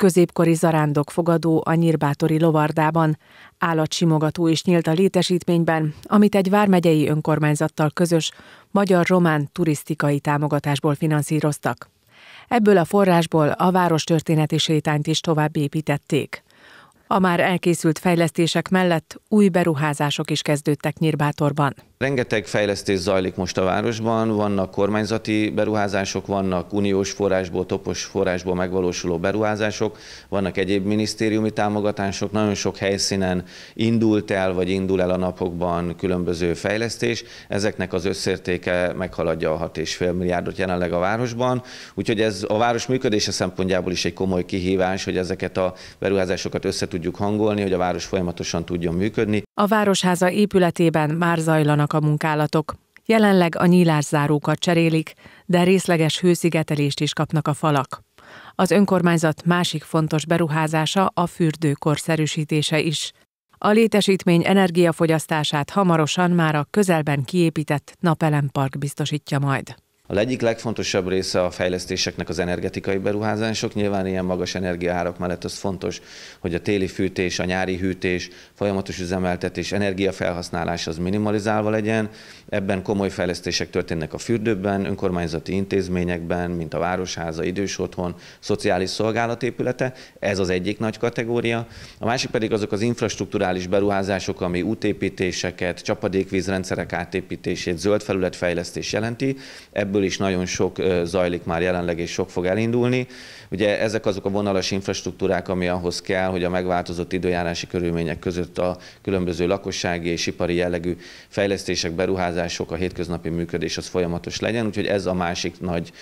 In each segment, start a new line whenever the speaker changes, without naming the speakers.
középkori zarándokfogadó a Nyírbátori lovardában, állatsimogató is nyílt a létesítményben, amit egy vármegyei önkormányzattal közös magyar-román turisztikai támogatásból finanszíroztak. Ebből a forrásból a város történeti sétányt is tovább építették. A már elkészült fejlesztések mellett új beruházások is kezdődtek Nyírbátorban.
Rengeteg fejlesztés zajlik most a városban, vannak kormányzati beruházások, vannak uniós forrásból, topos forrásból megvalósuló beruházások, vannak egyéb minisztériumi támogatások, nagyon sok helyszínen indult el, vagy indul el a napokban különböző fejlesztés, ezeknek az összértéke meghaladja a 6,5 milliárdot jelenleg a városban, úgyhogy ez a város működése szempontjából is egy komoly kihívás, hogy ezeket a beruházásokat össze tudjuk hangolni, hogy a város folyamatosan tudjon működni. A
Városháza épületében már zajlanak a munkálatok. Jelenleg a nyílászárókat cserélik, de részleges hőszigetelést is kapnak a falak. Az önkormányzat másik fontos beruházása a fürdőkor szerűsítése is. A létesítmény energiafogyasztását hamarosan már a közelben kiépített napelempark biztosítja majd.
A egyik legfontosabb része a fejlesztéseknek az energetikai beruházások. Nyilván ilyen magas energiaárak mellett az fontos, hogy a téli fűtés, a nyári hűtés, folyamatos üzemeltetés, energiafelhasználás az minimalizálva legyen. Ebben komoly fejlesztések történnek a fürdőben, önkormányzati intézményekben, mint a városháza, idős otthon, szociális szolgálatépülete. Ez az egyik nagy kategória. A másik pedig azok az infrastruktúrális beruházások, ami útépítéseket, csapadékvízrendszerek átépítését, zöld fejlesztés jelenti. Ebből ebből is nagyon sok zajlik már jelenleg, és sok fog elindulni. Ugye ezek azok a vonalas infrastruktúrák, ami ahhoz kell, hogy a megváltozott időjárási körülmények között a különböző lakossági és ipari jellegű fejlesztések, beruházások, a hétköznapi működés az folyamatos legyen, úgyhogy ez a másik nagy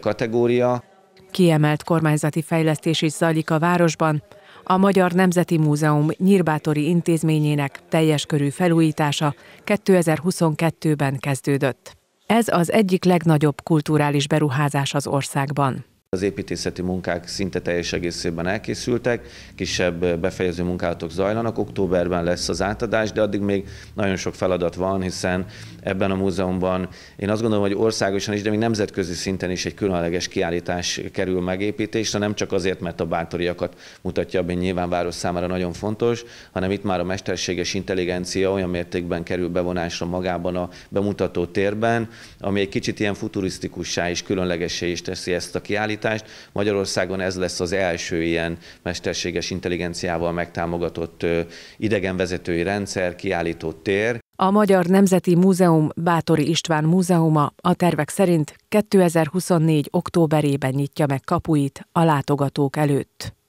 kategória.
Kiemelt kormányzati fejlesztés is zajlik a városban, a Magyar Nemzeti Múzeum Nyírbátori Intézményének teljes körű felújítása 2022-ben kezdődött. Ez az egyik legnagyobb kulturális beruházás az országban.
Az építészeti munkák szinte teljes egészében elkészültek, kisebb befejező munkálatok zajlanak, októberben lesz az átadás, de addig még nagyon sok feladat van, hiszen ebben a múzeumban én azt gondolom, hogy országosan is, de még nemzetközi szinten is egy különleges kiállítás kerül megépítésre, nem csak azért, mert a bátoriakat mutatja, ami nyilván város számára nagyon fontos, hanem itt már a mesterséges intelligencia olyan mértékben kerül bevonásra magában a bemutató térben, ami egy kicsit ilyen futurisztikussá és különlegesé is teszi ezt a kiállítást, szállítást. Magyarországon ez lesz az első ilyen mesterséges intelligenciával megtámogatott idegenvezetői rendszer, kiállító tér.
A Magyar Nemzeti Múzeum Bátori István Múzeuma a tervek szerint 2024. októberében nyitja meg kapuit a látogatók előtt.